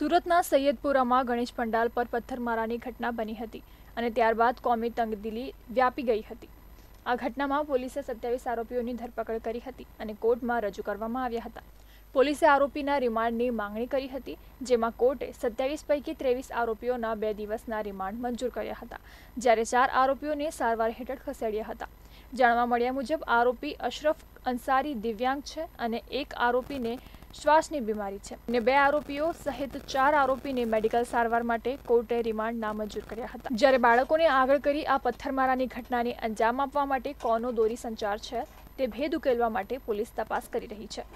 સુરતના સૈયદપુરામાં ગણેશ પંડાલ પર પથ્થરમારાની ઘટના બની હતી અને ત્યારબાદ કોમી તંગદિલી વ્યાપી ગઈ હતી આ ઘટનામાં પોલીસે સત્યાવીસ આરોપીઓની ધરપકડ કરી હતી અને કોર્ટમાં રજૂ કરવામાં આવ્યા હતા પોલીસે આરોપીના રિમાન્ડની માંગણી કરી હતી જેમાં કોર્ટે સત્યાવીસ પૈકી ત્રેવીસ આરોપીઓના બે દિવસના રિમાન્ડ મંજૂર કર્યા હતા જ્યારે ચાર આરોપીઓને સારવાર હેઠળ ખસેડ્યા હતા જાણવા મળ્યા મુજબ આરોપી અશરફ અંસારી દિવ્યાંગ છે અને એક આરોપીને શ્વાસની બીમારી છે અને બે આરોપીઓ સહિત ચાર આરોપીને મેડિકલ સારવાર માટે કોર્ટે રિમાન્ડ નામંજૂર કર્યા હતા જ્યારે બાળકોને આગળ કરી આ પથ્થરમારાની ઘટનાને અંજામ આપવા માટે કોનો દોરી સંચાર છે તે ભેદ ઉકેલવા માટે પોલીસ તપાસ કરી રહી છે